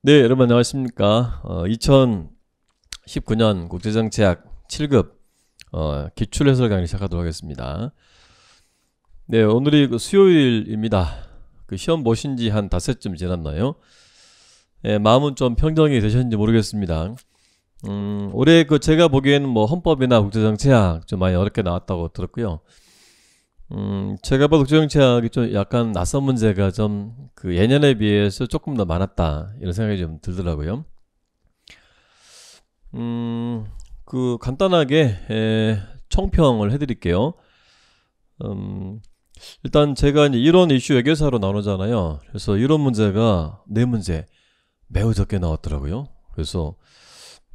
네, 여러분 안녕하십니까. 어, 2019년 국제정치학 7급 어, 기출해설 강의 시작하도록 하겠습니다. 네, 오늘이 그 수요일입니다. 그 시험 보신 지 한다섯쯤 지났나요? 예, 마음은 좀 평정이 되셨는지 모르겠습니다. 음, 올해 그 제가 보기에는 뭐 헌법이나 국제정치학 좀 많이 어렵게 나왔다고 들었고요. 음, 제가 봐도 국정정치학이 그 좀 약간 낯선 문제가 좀 그 예년에 비해서 조금 더 많았다 이런 생각이 좀 들더라고요. 음, 그 간단하게 에, 총평을 해드릴게요. 음, 일단 제가 이제 이론 이슈 외교사로 나누잖아요. 그래서 이런 문제가 네 문제 매우 적게 나왔더라고요. 그래서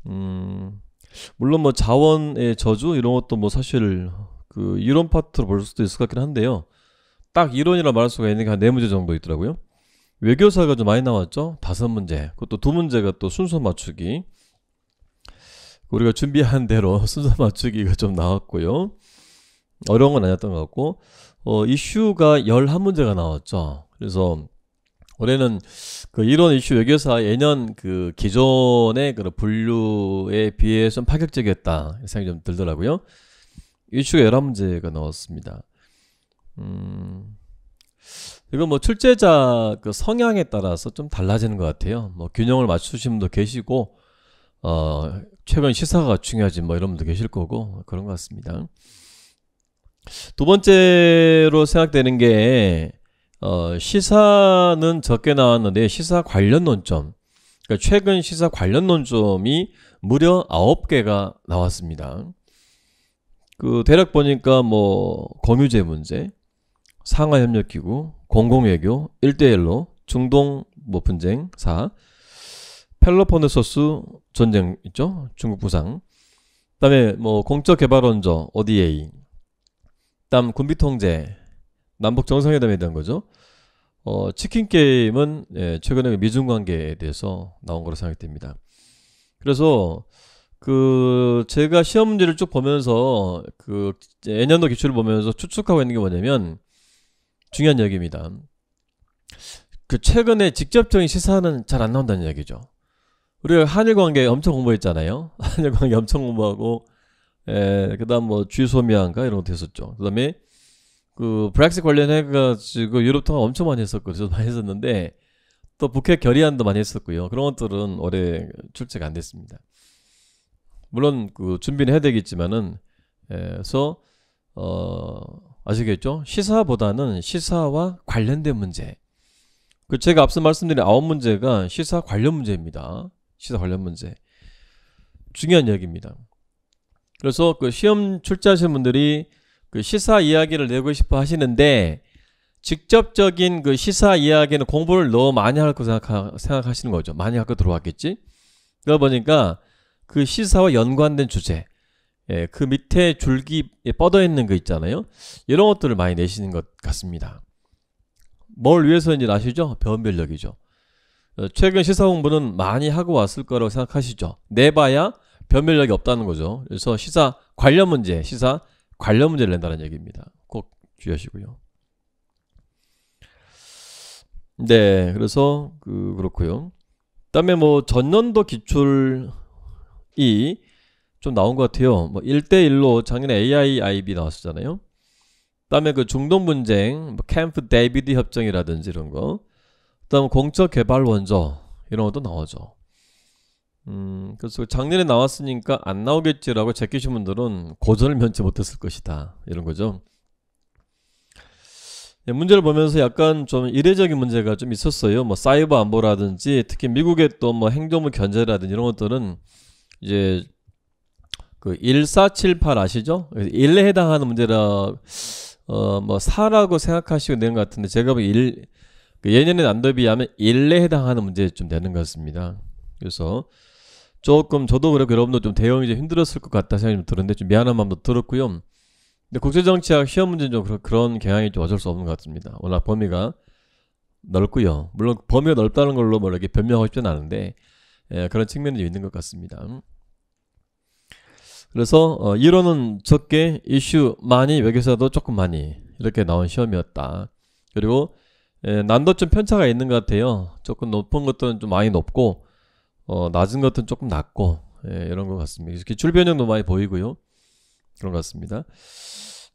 음, 물론 뭐 자원의 저주 이런 것도 뭐 사실 어, 그 이론 파트로 볼 수도 있을 것 같긴 한데요. 딱 이론이라 말할 수가 있는 게 한 네 문제 정도 있더라고요. 외교사가 좀 많이 나왔죠. 다섯 문제. 그것도 두 문제가 또 순서 맞추기. 그 우리가 준비한 대로 순서 맞추기가 좀 나왔고요. 어려운 건 아니었던 것 같고 어, 이슈가 열한 문제가 나왔죠. 그래서 올해는 그 이론 이슈 외교사 예년 그 기존의 그런 분류에 비해서 좀 파격적이었다 생각이 좀 들더라고요. 이슈가 여러 문제가 나왔습니다. 음, 이건 뭐 출제자 그 성향에 따라서 좀 달라지는 것 같아요. 뭐 균형을 맞추시 분도 계시고, 어, 최근 시사가 중요하지 뭐 이런 분도 계실 거고, 그런 것 같습니다. 두 번째로 생각되는 게, 어, 시사는 적게 나왔는데 시사 관련 논점. 그러니까 최근 시사 관련 논점이 무려 9개가 나왔습니다. 그 대략 보니까 뭐 공유제 문제, 상하 협력 기구, 공공 외교, 일대일로 중동 뭐 분쟁 사 펠로폰네소스 전쟁 있죠? 중국 부상. 그다음에 뭐 공적 개발 원조 ODA. 그다음 군비 통제, 남북 정상회담에 대한 거죠. 어, 치킨 게임은 예, 최근에 미중 관계에 대해서 나온 거로 생각됩니다. 그래서 그 제가 시험 문제를 쭉 보면서 그내년도 기출을 보면서 추측하고 있는 게 뭐냐면 중요한 이야기입니다. 그 최근에 직접적인 시사는 잘 안 나온다는 얘기죠. 우리가 한일 관계 엄청 공부했잖아요. 한일 관계 엄청 공부하고 에 예, 그다음 뭐주소미안인가 이런 것도 했었죠. 그다음에 그브렉시 i 관련해 가지고 유럽 통화 엄청 많이 했었거든요. 많이 했었는데 또 북핵 결의안도 많이 했었고요. 그런 것들은 올해 출제가 안 됐습니다. 물론 그 준비는 해야 되겠지만은 에서 예, 어 아시겠죠? 시사보다는 시사와 관련된 문제. 그 제가 앞서 말씀드린 아홉 문제가 시사 관련 문제입니다. 시사 관련 문제. 중요한 이야기입니다. 그래서 그 시험 출제하시는 분들이 그 시사 이야기를 내고 싶어 하시는데 직접적인 그 시사 이야기는 공부를 너무 많이 할 거 생각하, 생각하, 시는 거죠. 많이 할 거 들어왔겠지? 그러다 보니까 그 시사와 연관된 주제 예, 그 밑에 줄기 예, 뻗어 있는 거 있잖아요. 이런 것들을 많이 내시는 것 같습니다. 뭘 위해서인지 아시죠? 변별력이죠. 어, 최근 시사 공부는 많이 하고 왔을 거라고 생각하시죠. 내봐야 변별력이 없다는 거죠. 그래서 시사 관련 문제, 시사 관련 문제를 낸다는 얘기입니다. 꼭 주의하시고요. 네, 그래서 그 그렇고요. 그다음에 뭐 전년도 기출 이좀 나온 것 같아요. 뭐 1대1로 작년에 AI, IB 나왔었잖아요. 그다음에 그 중동 분쟁, 뭐 캠프 데이비드 협정이라든지 이런 거. 그다음 공적 개발 원조 이런 것도 나오죠. 음, 그래서 작년에 나왔으니까 안 나오겠지라고 제끼신 분들은 고전을 면치 못했을 것이다. 이런 거죠. 예, 문제를 보면서 약간 좀 이례적인 문제가 좀 있었어요. 뭐 사이버 안보라든지 특히 미국의 또 뭐 행정부 견제라든지 이런 것들은 이제 그 1478 아시죠? 1에 해당하는 문제라 어뭐 4라고 생각하시고 되는 것 같은데 제가 보기 그 예년에 난더비 하면 1에 해당하는 문제 좀 되는 것 같습니다. 그래서 조금 저도 그렇고 여러분도 좀 대응이 좀 힘들었을 것 같다 생각이 좀 들었는데 좀 미안한 마음도 들었고요. 근데 국제정치학 시험 문제는 좀 그런, 그런 경향이 좀 어쩔 수 없는 것 같습니다. 워낙 범위가 넓고요. 물론 범위가 넓다는 걸로 뭐 이렇게 변명하고 싶진 않은데 예, 그런 측면이 있는 것 같습니다. 그래서 어, 이론은 적게 이슈 많이 외교사도 조금 많이 이렇게 나온 시험이었다. 그리고 예, 난도점 편차가 있는 것 같아요. 조금 높은 것들은 좀 많이 높고 어, 낮은 것들은 조금 낮고 예, 이런 것 같습니다. 이렇게 줄변형도 많이 보이고요. 그런 것 같습니다.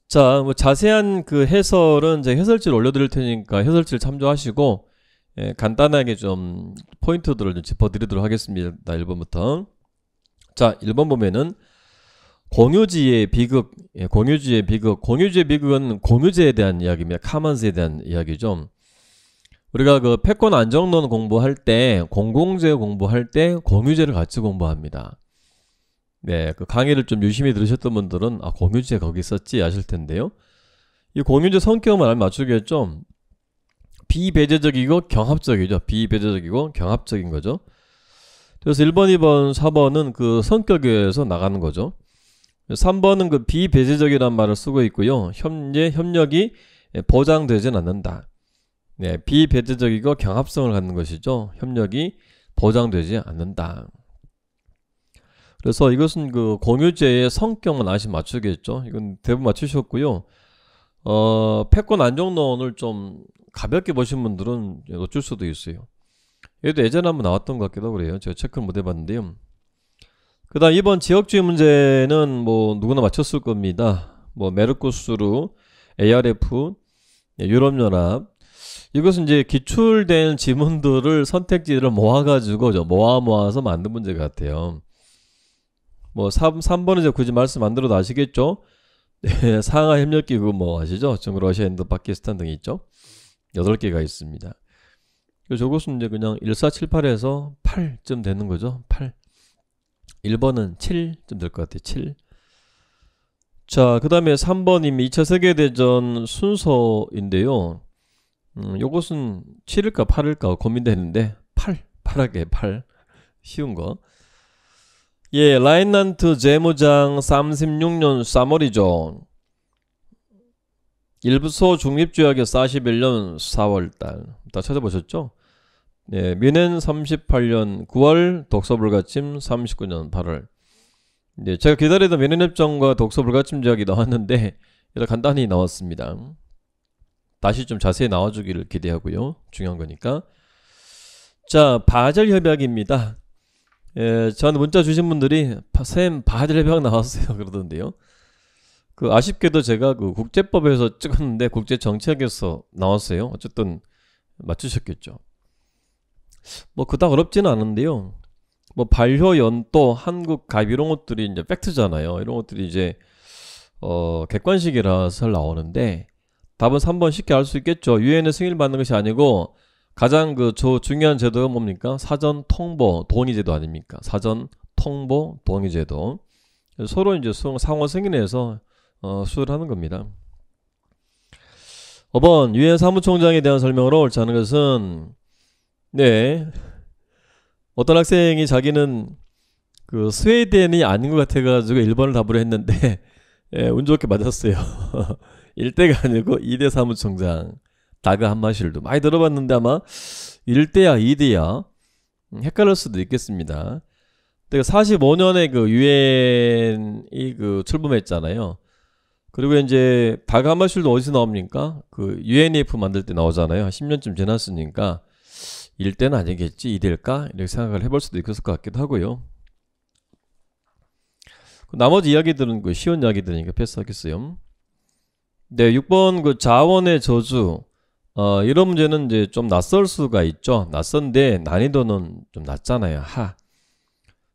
자, 뭐 자세한 그 해설은 이제 해설지를 올려드릴 테니까 해설지를 참조하시고 예, 간단하게 좀 포인트들을 좀 짚어드리도록 하겠습니다. 1번부터 자, 1번 보면은 공유지의 비극, 예, 공유지의 비극, 공유지의 비극은 공유제에 대한 이야기입니다. 카먼스에 대한 이야기죠. 우리가 그 패권 안정론 공부할 때, 공공재 공부할 때 공유제를 같이 공부합니다. 네, 그 강의를 좀 유심히 들으셨던 분들은 아 공유제 거기 있었지 아실 텐데요. 이 공유제 성격만 맞추겠죠. 비배제적이고 경합적이죠. 비배제적이고 경합적인 거죠. 그래서 1번, 2번, 4번은 그 성격에서 나가는 거죠. 3번은 그 비배제적이라는 말을 쓰고 있고요. 협의 협력이 보장되진 않는다. 네, 비배제적이고 경합성을 갖는 것이죠. 협력이 보장되지 않는다. 그래서 이것은 그 공유제의 성격은 아시 맞추겠죠. 이건 대부분 맞추셨고요. 어, 패권 안정론을 좀 가볍게 보신 분들은 어쩔 수도 있어요. 얘도 예전에 한번 나왔던 것 같기도 그래요. 제가 체크를 못 해봤는데요. 그 다음 이번 지역주의 문제는 뭐 누구나 맞췄을 겁니다. 뭐 메르코스루, ARF, 예, 유럽연합 이것은 이제 기출된 지문들을 선택지를 모아가지고 모아 모아서 만든 문제 같아요. 뭐 3, 3번은 이제 굳이 말씀 안 들어도 아시겠죠? 네, 상하 협력기구 뭐 아시죠? 중국, 러시아, 인도, 파키스탄 등이 있죠? 8개가 있습니다. 저것은 이제 그냥 1478에서 8쯤 되는 거죠. 8. 1번은 7좀 될 것 같아요. 7. 자, 그 다음에 3번이 2차 세계대전 순서인데요. 음, 요것은 7일까 8일까 고민되는데 8, 8하게 8. 쉬운 거. 예, 라인난트 재무장 36년 3월이죠. 일부소 중립조약의 41년 4월달. 다 찾아보셨죠? 예, 민은 38년 9월, 독서불가침 39년 8월. 네, 제가 기다리던 민은협정과 독서불가침 지약이 나왔는데 일단 간단히 나왔습니다. 다시 좀 자세히 나와주기를 기대하고요. 중요한 거니까. 자, 바젤 협약입니다. 예, 저한테 문자 주신 분들이 샘 바젤 협약 나왔어요 그러던데요. 그 아쉽게도 제가 그 국제법에서 찍었는데 국제 정치학에서 나왔어요. 어쨌든 맞추셨겠죠. 뭐 그닥 어렵지는 않은데요. 뭐 발효 연도, 한국 갑 이런 것들이 이제 팩트잖아요. 이런 것들이 이제 어 객관식이라 서 나오는데 답은 3번 쉽게 알 수 있겠죠. 유엔의 승인을 받는 것이 아니고 가장 그 저 중요한 제도가 뭡니까? 사전 통보 동의 제도 아닙니까? 사전 통보 동의 제도. 서로 이제 상호 승인해서 어, 수를 하는 겁니다. 5번 유엔 사무총장에 대한 설명으로 옳지 않은 것은 네. 어떤 학생이 자기는 그 스웨덴이 아닌 것 같아가지고 1번을 답으로 했는데 예, 운 좋게 맞았어요. 1대가 아니고 2대 사무총장 다그 한마실도 많이 들어봤는데 아마 1대야 2대야 음, 헷갈릴 수도 있겠습니다. 45년에 그러니까 그 유엔이 그 출범했잖아요. 그리고 이제 다그 한마실도 어디서 나옵니까? 그 UNEF 만들 때 나오잖아요. 10년쯤 지났으니까 1대는 아니겠지 2대일까? 이렇게 생각을 해볼 수도 있을 것 같기도 하고요. 그 나머지 이야기들은 그 쉬운 이야기들이니까 패스하겠어요. 네, 6번 그 자원의 저주. 어, 이런 문제는 이제 좀 낯설 수가 있죠. 낯선데 난이도는 좀 낮잖아요. 하.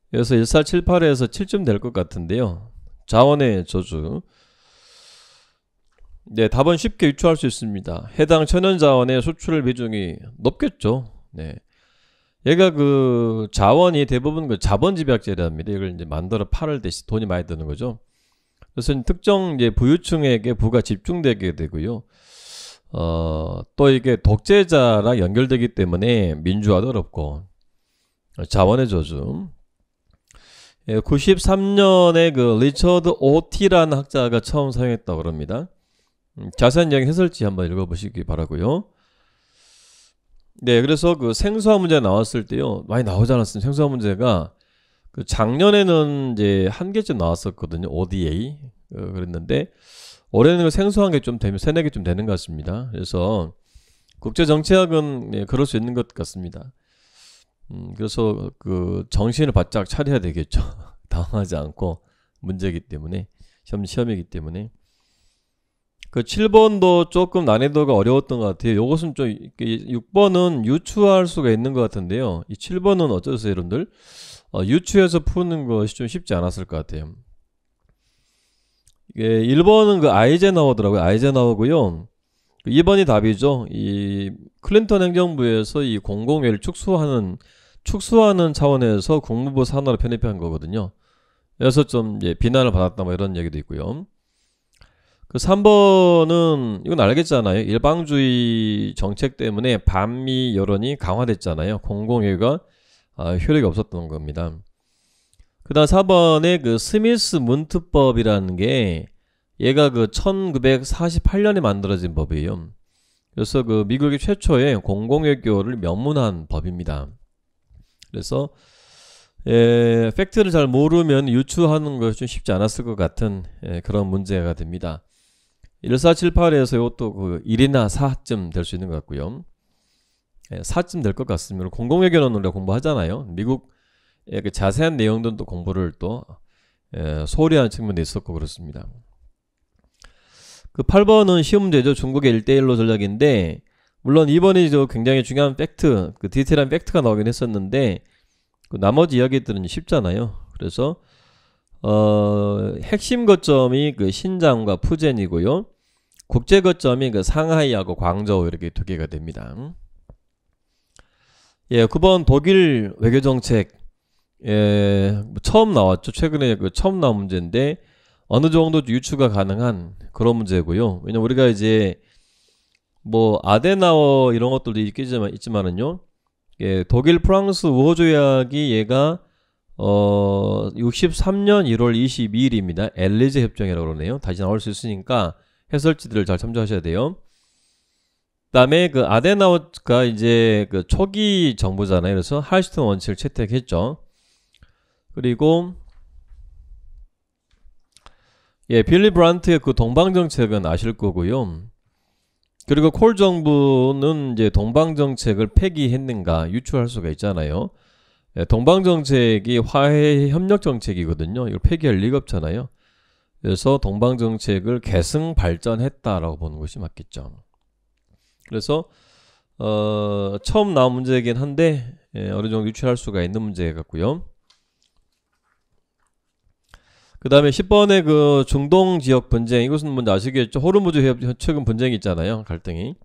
그래서 1478에서 7쯤 될 것 같은데요. 자원의 저주. 네, 답은 쉽게 유추할 수 있습니다. 해당 천연자원의 수출 비중이 높겠죠. 네. 얘가 그 자원이 대부분 그 자본 집약제랍니다. 이걸 이제 만들어 팔을 때 돈이 많이 드는 거죠. 그래서 특정 이제 부유층에게 부가 집중되게 되고요. 어, 또 이게 독재자랑 연결되기 때문에 민주화도 어렵고 자원의 저주. 93년에 예, 그 리처드 오티라는 학자가 처음 사용했다고 합니다. 음, 자세한 이야기 해설지 한번 읽어보시기 바라고요. 네, 그래서 그 생소화 문제 나왔을 때요 많이 나오지 않았어요 생소화 문제가 그 작년에는 이제 한 개쯤 나왔었거든요. ODA 어, 그랬는데 올해는 그 생소한 게 좀 되면 세네 개 좀 되는 것 같습니다. 그래서 국제 정치학은 네, 그럴 수 있는 것 같습니다. 음, 그래서 그 정신을 바짝 차려야 되겠죠. 당하지 황 않고 문제이기 때문에 시험 시험이기 때문에. 그 7번도 조금 난이도가 어려웠던 것 같아요. 요것은 좀 6번은 유추할 수가 있는 것 같은데요. 이 7번은 어쩌세요, 여러분들? 어, 유추해서 푸는 것이 좀 쉽지 않았을 것 같아요. 이게 1번은 그 아이젠하워더라고요. 아이젠하워고요. 2번이 그 답이죠. 이 클린턴 행정부에서 이공공의를 축소하는 축소하는 차원에서 국무부 산하로 편입한 거거든요. 그래서 좀 예, 비난을 받았다 뭐 이런 얘기도 있고요. 그 3번은 이건 알겠잖아요. 일방주의 정책 때문에 반미 여론이 강화됐잖아요. 공공의가 아, 효력이 없었던 겁니다. 그 다음 4번에 그 스미스 문트법이라는 게 얘가 그 1948년에 만들어진 법이에요. 그래서 그 미국의 최초의 공공외교를 명문한 법입니다. 그래서 에, 예, 팩트를 잘 모르면 유추하는 것이 좀 쉽지 않았을 것 같은 에, 예, 그런 문제가 됩니다. 1478에서 이것도 그 1이나 4쯤 될 수 있는 것 같고요. 4쯤 예, 될것 같습니다. 공공외교는 우리가 공부하잖아요. 미국 그 자세한 내용들은 또 공부를 또 예, 소홀히 하는 측면도 있었고 그렇습니다. 그 8번은 시험 문제죠. 중국의 1대1로 전략인데 물론 이번이 굉장히 중요한 팩트, 그 디테일한 팩트가 나오긴 했었는데 그 나머지 이야기들은 쉽잖아요. 그래서 어, 핵심 거점이 그 신장과 푸젠이고요. 국제 거점이 그 상하이하고 광저우 이렇게 두 개가 됩니다. 예, 9번 독일 외교 정책 예, 뭐 처음 나왔죠. 최근에 그 처음 나온 문제인데 어느 정도 유추가 가능한 그런 문제고요. 왜냐면 우리가 이제 뭐 아데나워 이런 것들도 있겠지만 있지만은요. 예, 독일 프랑스 우호 조약이 얘가 어 63년 1월 22일입니다. 엘리제 협정이라고 그러네요. 다시 나올 수 있으니까 해설지들을 잘 참조하셔야 돼요. 그다음에 그 아데나우가 이제 그 초기 정부잖아요. 그래서 할스턴 원칙을 채택했죠. 그리고 예, 빌리 브란트의 그 동방 정책은 아실 거고요. 그리고 콜 정부는 이제 동방 정책을 폐기했는가 유추할 수가 있잖아요. 예, 동방 정책이 화해 협력 정책이거든요. 이걸 폐기할 리가 없잖아요. 그래서 동방 정책을 계승 발전했다라고 보는 것이 맞겠죠. 그래서 어, 처음 나온 문제이긴 한데 예, 어느 정도 유추할 수가 있는 문제 같고요. 그 다음에 10번의 그 중동 지역 분쟁 이것은 뭔지 아시겠죠? 호르무즈 해협 최근 분쟁이 있잖아요. 갈등이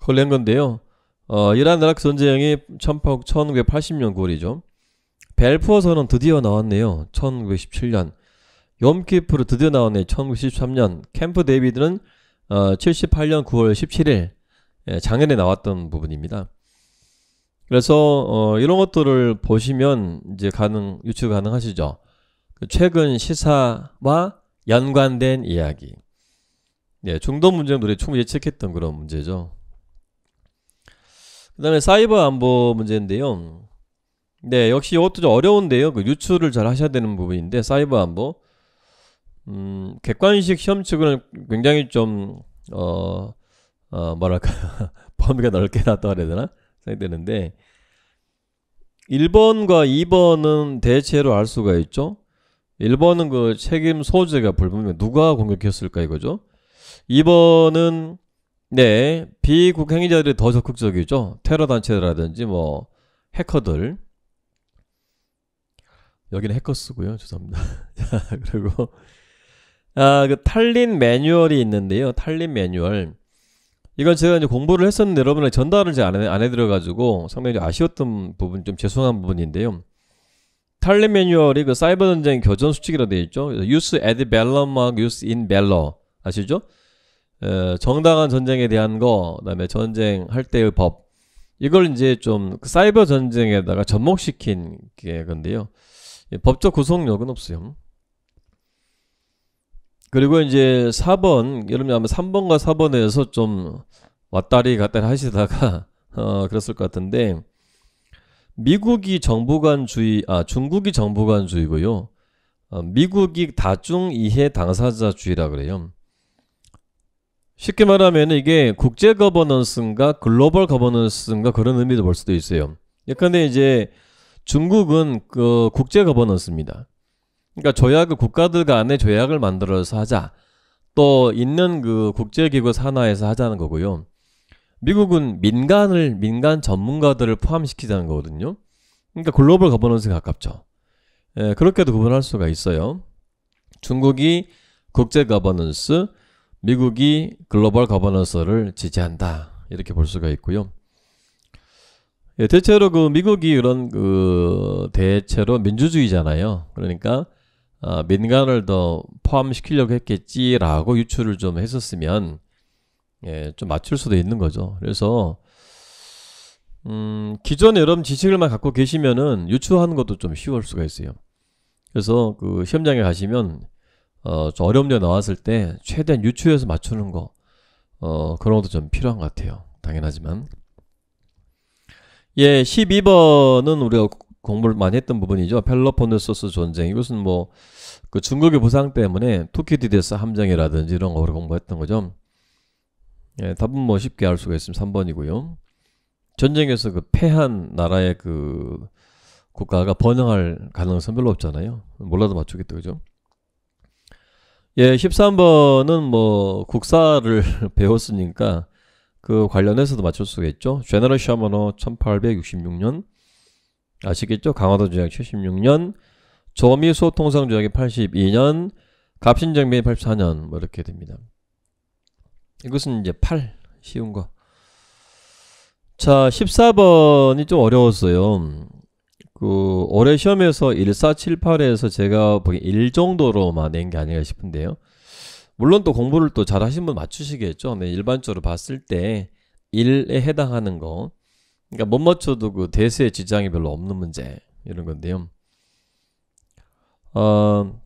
걸린 건데요. 어, 이란 이라크 전쟁이 1980년 9월이죠. 벨푸어 선언 드디어 나왔네요. 1917년 욤키프로 드디어 나오네 1973년 캠프 데이비드는 어, 78년 9월 17일 예, 작년에 나왔던 부분입니다. 그래서 어, 이런 것들을 보시면 이제 가능 유추 가능하시죠. 그 최근 시사와 연관된 이야기. 예, 중도 문제는 우리 충분히 예측했던 그런 문제죠. 그 다음에 사이버 안보 문제인데요. 네, 역시 이것도 좀 어려운데요. 그 유추를 잘 하셔야 되는 부분인데, 사이버 안보. 음, 객관식 시험 측은 굉장히 좀, 어, 어뭐랄까 범위가 넓게 나왔다고 해야 되나? 생각되는데, 이 1번과 2번은 대체로 알 수가 있죠? 1번은 그 책임 소재가 불분명, 누가 공격했을까 이거죠? 2번은, 네, 비국 행위자들이 더 적극적이죠? 테러 단체라든지 뭐, 해커들. 여기는 해커 쓰고요. 죄송합니다. 자, 그리고 아, 그 탈린 매뉴얼이 있는데요. 탈린 매뉴얼. 이건 제가 이제 공부를 했었는데 여러분의 전달을 잘안 해드려가지고 상당히 아쉬웠던 부분, 좀 죄송한 부분인데요. 탈린 매뉴얼이 그 사이버 전쟁 교전 수칙이라 되어 있죠. use ad bellum, use in bello 아시죠? 에, 정당한 전쟁에 대한 거, 그다음에 전쟁할 때의 법 이걸 이제 좀 그 사이버 전쟁에다가 접목시킨 게 건데요. 예, 법적 구속력은 없어요. 그리고 이제 4번, 여러분이 아마 3번과 4번에서 좀 왔다리 갔다리 하시다가, 어, 그랬을 것 같은데, 미국이 정부관주의 아, 중국이 정부관주의고요 어, 미국이 다중이해 당사자주의라 그래요. 쉽게 말하면 이게 국제 거버넌스인가 글로벌 거버넌스인가 그런 의미도 볼 수도 있어요. 예컨대 이제 중국은 그 국제 거버넌스입니다. 그러니까 조약을 국가들 간의 조약을 만들어서 하자. 또 있는 그 국제기구 산하에서 하자는 거고요. 미국은 민간을 민간 전문가들을 포함시키자는 거거든요. 그러니까 글로벌 거버넌스에 가깝죠. 예, 그렇게도 구분할 수가 있어요. 중국이 국제 거버넌스, 미국이 글로벌 거버넌스를 지지한다. 이렇게 볼 수가 있고요. 예, 대체로 그 미국이 이런 그 대체로 민주주의잖아요. 그러니까 어, 민간을 더 포함시키려고 했겠지라고 유추를 좀 했었으면 예, 좀 맞출 수도 있는 거죠. 그래서 음, 기존 여러분 지식을만 갖고 계시면은 유추하는 것도 좀 쉬울 수가 있어요. 그래서 그 시험장에 가시면 어, 어려움려 나왔을 때 최대한 유추해서 맞추는 거 어, 그런 것도 좀 필요한 것 같아요. 당연하지만 예, 12번은 우리가 공부를 많이 했던 부분이죠. 펠로폰네소스 전쟁. 이것은 뭐그 중국의 부상 때문에 투키디데스 함정이라든지 이런 거를 공부했던 거죠. 예, 답은 뭐 쉽게 알 수가 있으면 3번이고요. 전쟁에서 그 패한 나라의 그 국가가 번영할 가능성 별로 없잖아요. 몰라도 맞추겠다, 그죠? 예, 13번은 뭐 국사를 배웠으니까 그 관련해서도 맞출 수가 있죠. 제너럴 샤머너 1866년 아시겠죠? 강화도 조약 76년 조미소 통상조약이 82년, 갑신정변이 84년 뭐 이렇게 됩니다. 이것은 이제 8 쉬운 거. 자, 14번이 좀 어려웠어요. 그 올해 시험에서 1478에서 제가 보기 1 정도로만 낸 게 아닌가 싶은데요. 물론 또 공부를 또 잘하신 분 맞추시겠죠. 네, 일반적으로 봤을 때 1에 해당하는 거. 그러니까 못 맞춰도 그 대세에 지장이 별로 없는 문제 이런 건데요. 어,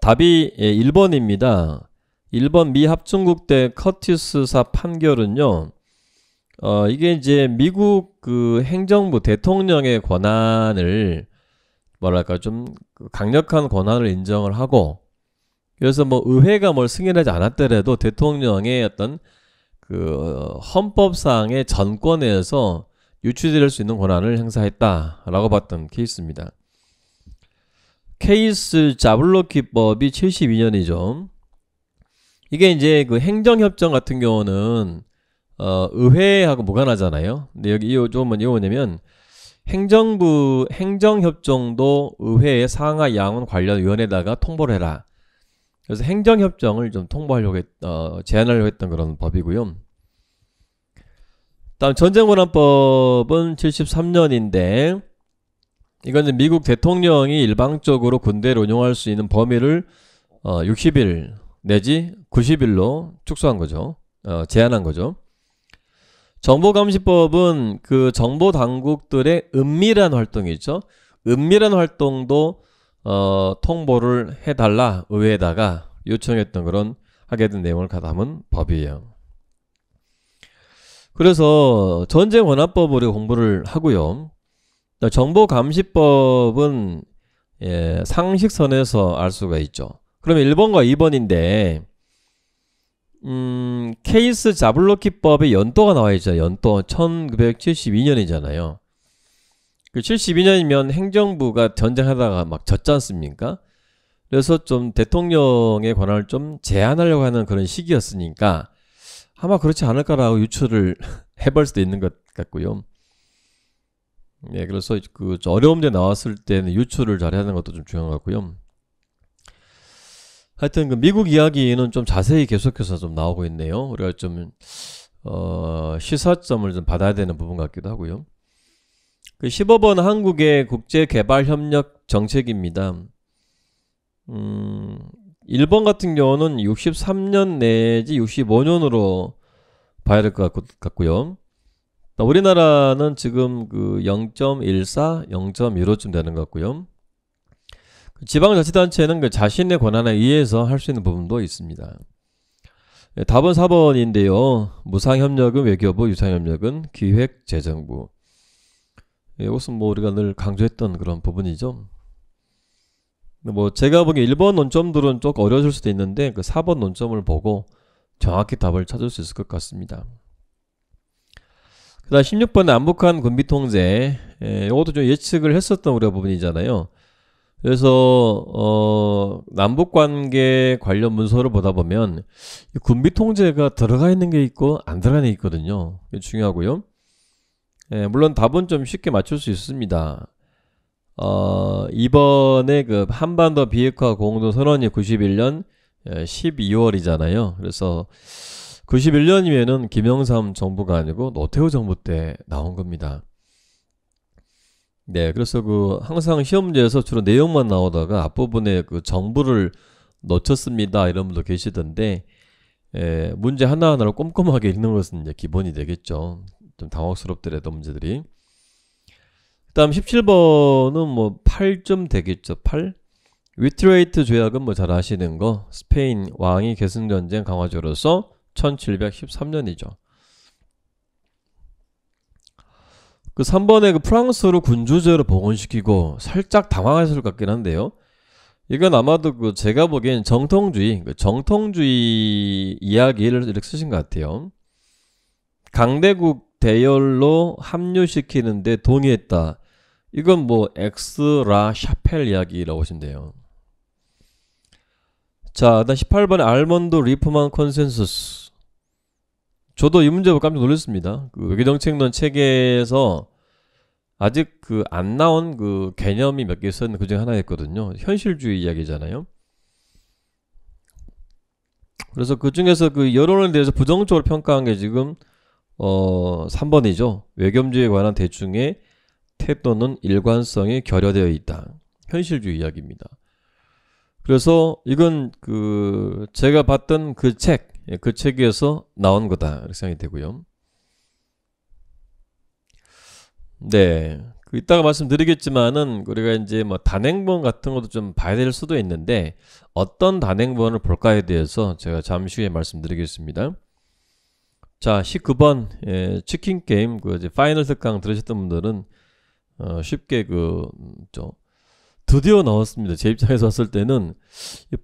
답이 예, 1번입니다. 1번 미 합중국대 커티스사 판결은요. 어, 이게 이제 미국 그 행정부 대통령의 권한을 뭐랄까 좀 그 강력한 권한을 인정을 하고 그래서 뭐 의회가 뭘 승인하지 않았더라도 대통령의 어떤 그 어, 헌법상의 전권에서 유추될 수 있는 권한을 행사했다라고 봤던 케이스입니다. 케이스 자블로 기법이 72년이죠. 이게 이제 그 행정협정 같은 경우는 어, 의회하고 무관하잖아요. 근데 여기 이거좀 뭐냐면 행정부 행정협정도 의회의 상하 양원 관련 위원회에다가 통보를 해라. 그래서 행정협정을 좀 통보하려고 했, 어, 제안하려고 했던 그런 법이고요. 다음 전쟁권한법은 73년인데 이거는 미국 대통령이 일방적으로 군대를 운용할 수 있는 범위를 어, 60일 내지 90일로 축소한 거죠. 어, 제한한 거죠. 정보감시법은 그 정보당국들의 은밀한 활동이 죠 은밀한 활동도 어, 통보를 해달라 의회에다가 요청했던 그런 하게 된 내용을 가담은 법이에요. 그래서 전쟁 원화법으로 공부를 하고요. 정보감시법은 예, 상식선에서 알 수가 있죠. 그러면 1번과 2번인데 음, 케이스 자블로키법의 연도가 나와 있죠. 연도 1972년이잖아요. 그 72년이면 행정부가 전쟁하다가 막 졌지 않습니까? 그래서 좀 대통령에 관한 좀 제한하려고 하는 그런 시기였으니까 아마 그렇지 않을까라고 유추를 해볼 수도 있는 것 같고요. 예, 그래서 그 어려움에 나왔을 때는 유출을 잘하는 것도 좀 중요한 것 같고요. 하여튼 그 미국 이야기는 좀 자세히 계속해서 좀 나오고 있네요. 우리가 좀 어, 시사점을 좀 받아야 되는 부분 같기도 하고요. 그 15번 한국의 국제개발협력 정책입니다. 음, 일본 같은 경우는 63년 내지 65년으로 봐야 될 것 같고요. 우리나라는 지금 그 0.14, 0.15쯤 되는 것 같고요. 그 지방자치단체는 그 자신의 권한에 의해서 할 수 있는 부분도 있습니다. 네, 답은 4번인데요. 무상협력은 외교부, 유상협력은 기획재정부. 예, 이것은 뭐 우리가 늘 강조했던 그런 부분이죠. 뭐 제가 보기에 1번 논점들은 조금 어려워질 수도 있는데 그 4번 논점을 보고 정확히 답을 찾을 수 있을 것 같습니다. 그 다음 16번 남북한 군비 통제 예, 이것도 좀 예측을 했었던 우려 부분이잖아요. 그래서 어, 남북 관계 관련 문서를 보다 보면 군비 통제가 들어가 있는 게 있고 안 들어가 있는 게 있거든요. 이게 중요하고요. 예, 물론 답은 좀 쉽게 맞출 수 있습니다. 어, 이번에 그 한반도 비핵화 공동선언이 91년 12월이잖아요. 예, 그래서 91년이면은 김영삼 정부가 아니고 노태우 정부 때 나온 겁니다. 네, 그래서 그 항상 시험 문에서 주로 내용만 나오다가 앞부분에 그 정부를 놓쳤습니다 이런 분도 계시던데 에, 예, 문제 하나하나를 꼼꼼하게 읽는 것은 이제 기본이 되겠죠. 좀 당혹스럽더라도 문제들이. 그다음 17번은 뭐 8점 되겠죠. 8. 위트레이트 조약은 뭐 잘 아시는 거. 스페인 왕위 계승 전쟁 강화조로서 1713년이죠. 그 3번에 그 프랑스로 군주제로 복원시키고 살짝 당황했을 것 같긴 한데요. 이건 아마도 그 제가 보기엔 정통주의, 그 정통주의 이야기를 이렇게 쓰신 것 같아요. 강대국 대열로 합류시키는데 동의했다. 이건 뭐 엑스라 샤펠 이야기라고 보시면 돼요. 자, 일 18번에 알몬드 리프만 컨센서스. 저도 이 문제 보고 깜짝 놀랐습니다. 그 외교정책론 체에서 아직 그 안 나온 그 개념이 몇 개 있었는데 그중 하나였거든요. 현실주의 이야기잖아요. 그래서 그 중에서 그 여론에 대해서 부정적으로 평가한 게 지금 어 3번이죠. 외교주의에 관한 대중의 태도는 일관성이 결여되어 있다. 현실주의 이야기입니다. 그래서 이건 그 제가 봤던 그책 예, 그 책에서 나온 거다 이렇게 생각이 되고요. 네, 그 이따가 말씀드리겠지만은 우리가 이제 뭐 단행본 같은 것도 좀 봐야 될 수도 있는데 어떤 단행본을 볼까에 대해서 제가 잠시 후에 말씀드리겠습니다. 자, 19번 예, 치킨 게임 그 이제 파이널 특강 들으셨던 분들은 어, 쉽게 그저 음, 드디어 나왔습니다. 제 입장에서 봤을 때는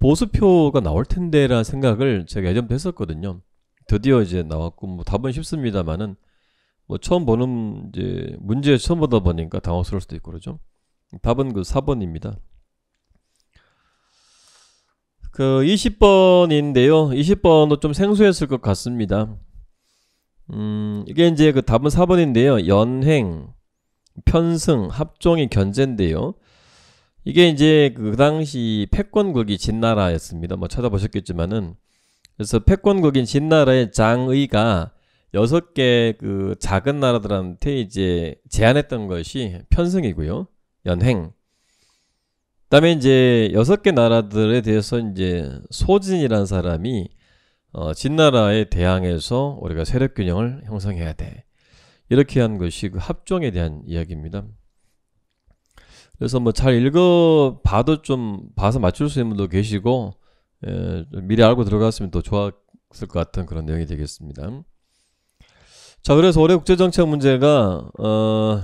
보수표가 나올 텐데라는 생각을 제가 예전부터 했었거든요. 드디어 이제 나왔고 뭐 답은 쉽습니다만은 뭐 처음 보는 이제 문제 처음 보다 보니까 당황스러울 수도 있고 그러죠. 답은 그 4번입니다. 그 20번인데요. 20번도 좀 생소했을 것 같습니다. 음, 이게 이제 그 답은 4번인데요. 연행, 편승, 합종이 견제인데요. 이게 이제 그 당시 패권국이 진나라였습니다. 뭐 찾아보셨겠지만은 그래서 패권국인 진나라의 장의가 여섯 개 그 작은 나라들한테 이제 제안했던 것이 편승이고요. 연행. 그다음에 이제 여섯 개 나라들에 대해서 이제 소진이라는 사람이 어, 진나라에 대항해서 우리가 세력 균형을 형성해야 돼. 이렇게 한 것이 그 합종에 대한 이야기입니다. 그래서 뭐 잘 읽어봐도 좀 봐서 맞출 수 있는 분도 계시고 예, 미리 알고 들어갔으면 더 좋았을 것 같은 그런 내용이 되겠습니다. 자 그래서 올해 국제정책 문제가 어,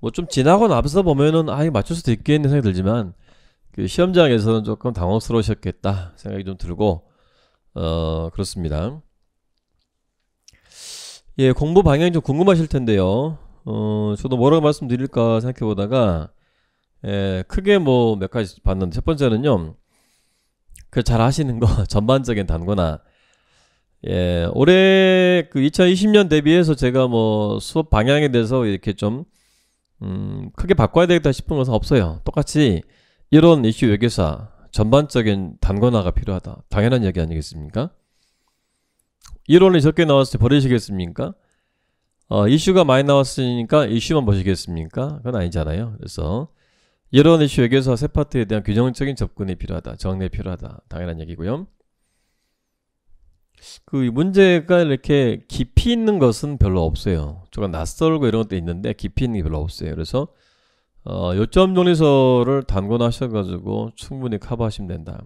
뭐 좀 지나고 나서 보면은 아예 맞출 수도 있겠는 생각이 들지만 그 시험장에서는 조금 당황스러우셨겠다 생각이 좀 들고 어 그렇습니다. 예 공부 방향이 좀 궁금하실 텐데요. 어 저도 뭐라고 말씀드릴까 생각해 보다가 예, 크게 뭐 몇 가지 봤는데 첫 번째는요. 그 잘 하시는 거 전반적인 단거나 예, 올해 그 2020년 대비해서 제가 뭐 수업 방향에 대해서 이렇게 좀 음, 크게 바꿔야 되겠다 싶은 것은 없어요. 똑같이 이런 이슈 외교사 전반적인 단권화가 필요하다. 당연한 얘기 아니겠습니까? 이론이 적게 나왔을 때 버리시겠습니까? 어, 이슈가 많이 나왔으니까 이슈만 보시겠습니까? 그건 아니잖아요. 그래서 이런 이슈 외교사와 세파트에 대한 규정적인 접근이 필요하다. 정리 필요하다. 당연한 얘기고요. 그 문제가 이렇게 깊이 있는 것은 별로 없어요. 조금 낯설고 이런 것도 있는데 깊이 있는 게 별로 없어요. 그래서 어, 요점 정리서를 단권하셔가지고 충분히 커버하시면 된다.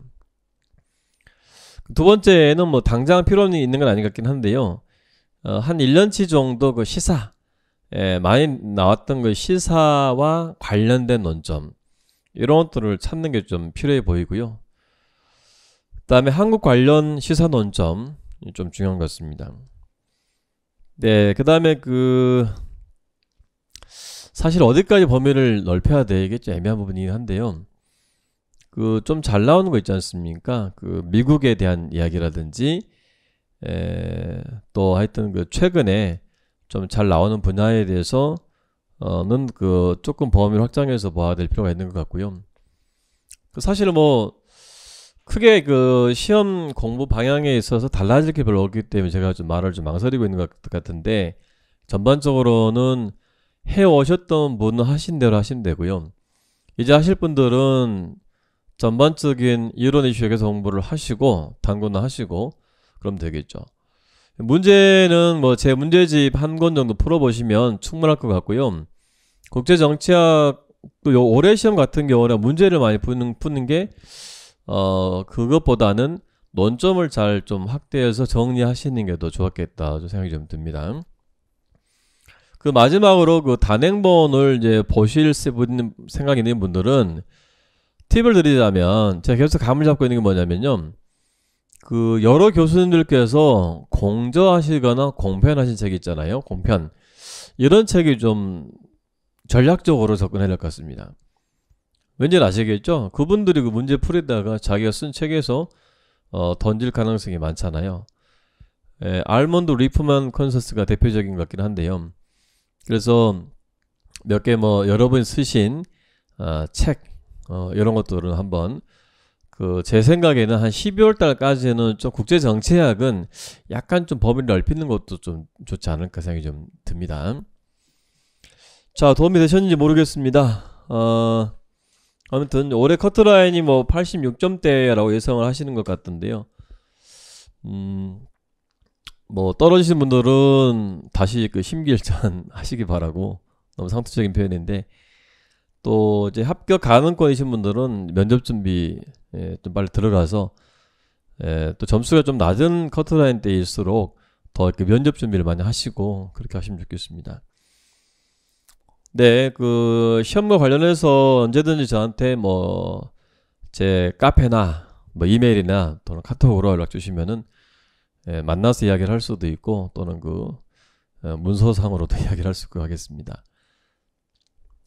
두 번째는 뭐 당장 필요는 있는 건 아닌 것 같긴 한데요. 어, 한 1년치 정도 그 시사 예, 많이 나왔던 그 시사와 관련된 논점 이런 것들을 찾는 게 좀 필요해 보이고요. 그다음에 한국 관련 시사 논점 좀 중요한 것 같습니다. 네, 그다음에 그 사실 어디까지 범위를 넓혀야 되겠죠 애매한 부분이긴 한데요. 그 좀 잘 나오는 거 있지 않습니까? 그 미국에 대한 이야기라든지 에, 또 하여튼 그 최근에 좀잘 나오는 분야에 대해서 어는 그 조금 범위를 확장해서 봐야 될 필요가 있는 것 같고요. 그 사실 은뭐 크게 그 시험 공부 방향에 있어서 달라질 게 별로 없기 때문에 제가 좀 말을 좀 망설이고 있는 것 같은데 전반적으로는 해 오셨던 분은 하신 대로 하시면 되고요. 이제 하실 분들은 전반적인 이론 이슈에 대해서 공부를 하시고 당구나 하시고 그럼 되겠죠. 문제는 뭐 제 문제집 한 권 정도 풀어보시면 충분할 것 같고요. 국제정치학 또 올해 시험 같은 경우는 문제를 많이 푸는, 푸는 게 어, 그것보다는 논점을 잘 좀 확대해서 정리하시는 게 더 좋았겠다. 생각이 좀 듭니다. 그 마지막으로 그 단행본을 이제 보실 생각 있는 분들은 팁을 드리자면 제가 계속 감을 잡고 있는 게 뭐냐면요. 그 여러 교수님들께서 공저하시거나 공편하신 책이 있잖아요. 공편. 이런 책이 좀 전략적으로 접근해야 될 것 같습니다. 왠지 아시겠죠? 그분들이 그 문제 풀이다가 자기가 쓴 책에서 어, 던질 가능성이 많잖아요. 에, 예, 알몬드 리프만 컨서스가 대표적인 것 같긴 한데요. 그래서 몇 개 뭐 여러분이 쓰신 어, 책 어, 이런 것들을 한번 그제 생각에는 한 12월 달까지는 좀 국제 정치학은 약간 좀 범위를 넓히는 것도 좀 좋지 않을까 생각이 좀 듭니다. 자, 도움이 되셨는지 모르겠습니다. 어, 아무튼 올해 커트라인이 뭐 86점대라고 예상을 하시는 것 같던데요. 음, 뭐 떨어지신 분들은 다시 그 심기일전 하시기 바라고 너무 상투적인 표현인데 또 이제 합격 가능권이신 분들은 면접 준비 예, 좀 빨리 들어가서 예, 또 점수가 좀 낮은 커트라인 때일수록 더 이렇게 면접 준비를 많이 하시고 그렇게 하시면 좋겠습니다. 네, 그 시험과 관련해서 언제든지 저한테 뭐 제 카페나 뭐 이메일이나 또는 카톡으로 연락 주시면은 예, 만나서 이야기를 할 수도 있고 또는 그 어, 문서상으로도 이야기를 할 수 있고 하겠습니다.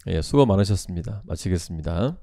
예, 수고 많으셨습니다. 마치겠습니다.